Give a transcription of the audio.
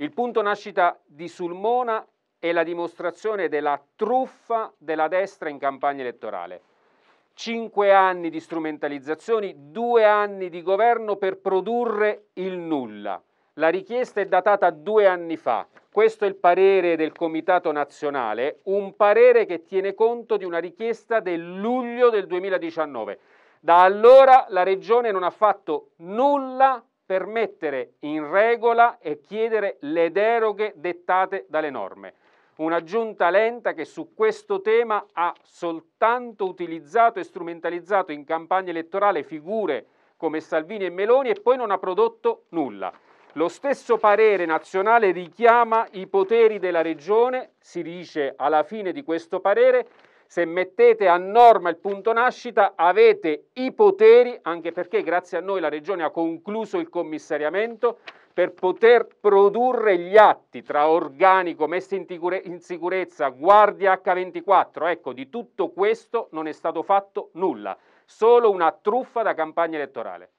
Il punto nascita di Sulmona è la dimostrazione della truffa della destra in campagna elettorale. Cinque anni di strumentalizzazioni, due anni di governo per produrre il nulla. La richiesta è datata due anni fa. Questo è il parere del Comitato Nazionale, un parere che tiene conto di una richiesta del luglio del 2019. Da allora la Regione non ha fatto nulla per mettere regola e chiedere le deroghe dettate dalle norme. Una giunta lenta che su questo tema ha soltanto utilizzato e strumentalizzato in campagna elettorale figure come Salvini e Meloni e poi non ha prodotto nulla. Lo stesso parere nazionale richiama i poteri della Regione, si dice alla fine di questo parere, se mettete a norma il punto nascita avete i poteri, anche perché grazie a noi la Regione ha concluso il commissariamento, per poter produrre gli atti tra organico, messa in, sicurezza, guardia H24, ecco, di tutto questo non è stato fatto nulla, solo una truffa da campagna elettorale.